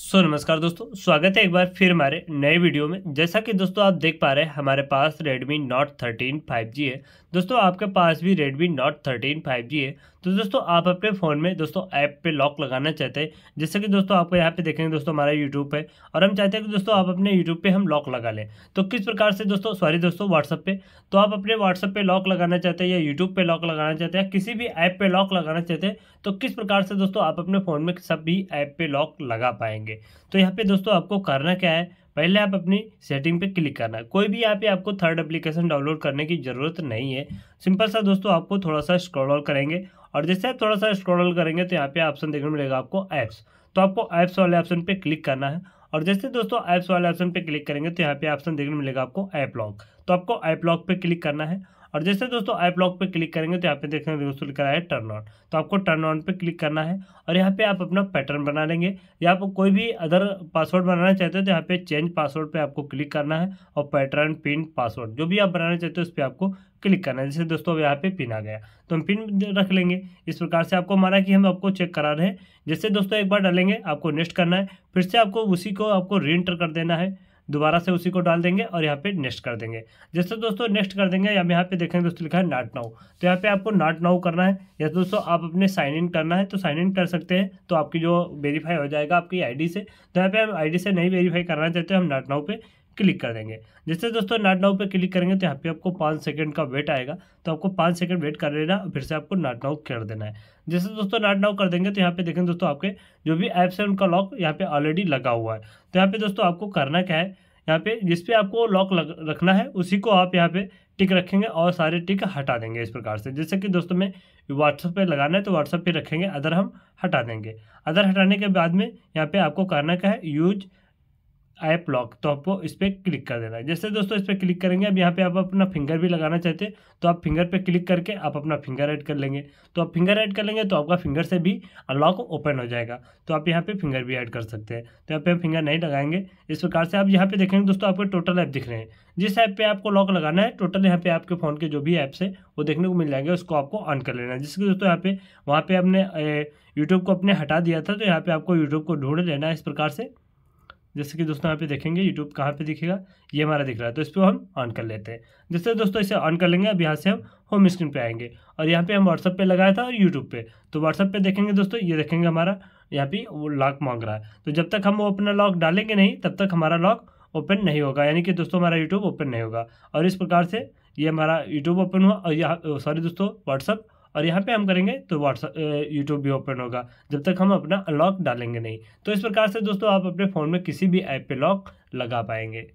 सो so, नमस्कार दोस्तों स्वागत है एक बार फिर हमारे नए वीडियो में जैसा कि दोस्तों आप देख पा रहे हैं हमारे पास Redmi Note 13 5G है दोस्तों आपके पास भी Redmi Note 13 5G है तो दोस्तों आप अपने फ़ोन में दोस्तों ऐप पे लॉक लगाना चाहते हैं जैसे कि दोस्तों आपको यहाँ पे देखेंगे दोस्तों हमारा यूट्यूब है और हम चाहते हैं कि दोस्तों आप अपने यूट्यूब पे हम लॉक लगा लें तो किस प्रकार से दोस्तों सॉरी दोस्तों व्हाट्सअप पे तो आप अपने व्हाट्सअप पे लॉक लगाना चाहते हैं या यूट्यूब पर लॉक लगाना चाहते हैं किसी भी ऐप पर लॉक लगाना चाहते हैं तो किस प्रकार से दोस्तों आप अपने फ़ोन में सभी ऐप पर लॉक लगा पाएंगे तो यहाँ पे दोस्तों आपको करना क्या है पहले आप अपनी सेटिंग पे क्लिक करना है कोई भी यहाँ पे आपको थर्ड एप्लीकेशन डाउनलोड करने की ज़रूरत नहीं है सिंपल सा दोस्तों आपको थोड़ा सा स्क्रॉल करेंगे और जैसे आप थोड़ा सा स्क्रॉल करेंगे तो यहाँ पे ऑप्शन देखने मिलेगा आपको ऐप्स तो आपको ऐप्स वाले ऑप्शन पर क्लिक करना है और जैसे दोस्तों ऐप्स वाले ऑप्शन पर क्लिक करेंगे तो यहाँ पे ऑप्शन देखने मिलेगा आपको ऐप लॉक तो आपको ऐप लॉक पर क्लिक करना है और जैसे दोस्तों ऐप लॉक पे क्लिक करेंगे तो यहाँ पे देखेंगे दोस्तों लिखा है टर्न ऑन तो आपको टर्न ऑन पे क्लिक करना है और यहाँ पे आप अपना पैटर्न बना लेंगे या आप कोई भी अदर पासवर्ड बनाना चाहते हो तो यहाँ पे चेंज पासवर्ड पे आपको क्लिक करना है और पैटर्न पिन पासवर्ड जो भी आप बनाना चाहते हो उस पर आपको क्लिक करना है जैसे दोस्तों अब यहाँ पे पिन आ गया तो हम पिन रख लेंगे इस प्रकार से आपको माना कि हम आपको चेक करा रहे हैं जैसे दोस्तों एक बार डालेंगे आपको नेक्स्ट करना है फिर से आपको उसी को आपको री कर देना है दोबारा से उसी को डाल देंगे और यहाँ पे नेक्स्ट कर देंगे जैसे दोस्तों नेक्स्ट कर देंगे हम यहाँ पे देखेंगे दोस्तों लिखा है नाट नाउ तो यहाँ पे आपको नाट नाउ करना है या दोस्तों आप अपने साइन इन करना है तो साइन इन कर सकते हैं तो आपकी जो वेरीफाई हो जाएगा आपकी आईडी से तो यहाँ पे हम आईडी से नहीं वेरीफाई करना चाहते हम नाट नाउ पे क्लिक कर देंगे जैसे दोस्तों नाट नाउ पे क्लिक करेंगे तो यहाँ पे आपको पाँच सेकंड का वेट आएगा तो आपको पाँच सेकंड वेट कर लेना फिर से आपको नाट नाउ कर देना है जैसे दोस्तों नाट नाउ कर देंगे तो यहाँ पे देखें दोस्तों आपके जो भी ऐप्स है उनका लॉक यहाँ पे ऑलरेडी लगा हुआ है तो यहाँ पे दोस्तों आपको करना क्या है यहाँ पे जिस पे आपको लॉक लग, रखना है उसी को आप यहाँ पे टिक रखेंगे और सारे टिक हटा देंगे इस प्रकार से जैसे कि दोस्तों में व्हाट्सअप पे लगाना है तो व्हाट्सअप पे रखेंगे अदर हम हटा देंगे अदर हटाने के बाद में यहाँ पे आपको करना क्या है यूज ऐप लॉक तो आपको इस पर क्लिक कर देना है जैसे दोस्तों इस पर क्लिक करेंगे अब यहाँ पे आप अपना फिंगर भी लगाना चाहते हैं तो आप फिंगर पे क्लिक करके आप अपना फिंगर ऐड कर लेंगे तो आप फिंगर ऐड कर लेंगे तो आपका फिंगर से भी लॉक ओपन हो जाएगा तो आप यहाँ पे फिंगर भी ऐड कर सकते हैं तो यहाँ पे फिंगर नहीं लगाएंगे इस प्रकार से आप यहाँ पे देखेंगे दोस्तों आपके टोटल ऐप दिख रहे हैं जिस ऐप पर आपको लॉक लगाना है टोटल यहाँ पे आपके फ़ोन के जो भी ऐप्स है वो देखने को मिल जाएंगे उसको आपको ऑन कर लेना है जिसके दोस्तों यहाँ पे वहाँ पे आपने यूट्यूब को अपने हटा दिया था तो यहाँ पे आपको यूट्यूब को ढूंढ लेना है इस प्रकार से जैसे कि दोस्तों यहाँ पे देखेंगे यूट्यूब कहाँ पे दिखेगा ये हमारा दिख रहा है तो इस पर हम ऑन कर लेते हैं जैसे दोस्तों इसे ऑन कर लेंगे अब यहाँ से हम होम स्क्रीन पे आएंगे और यहाँ पे हम व्हाट्सअप पे लगाया था और यूट्यूब पे तो व्हाट्सअप पे देखेंगे दोस्तों ये देखेंगे हमारा यहाँ पे वो लॉक मांग रहा है तो जब तक हम वो अपना लॉक डालेंगे नहीं तब तक हमारा लॉक ओपन नहीं होगा यानी कि दोस्तों हमारा यूट्यूब ओपन नहीं होगा और इस प्रकार से ये हमारा यूट्यूब ओपन हुआ और यहाँ सॉरी दोस्तों व्हाट्सअप और यहाँ पे हम करेंगे तो व्हाट्सअप यूट्यूब भी ओपन होगा जब तक हम अपना लॉक डालेंगे नहीं तो इस प्रकार से दोस्तों आप अपने फ़ोन में किसी भी ऐप पे लॉक लगा पाएंगे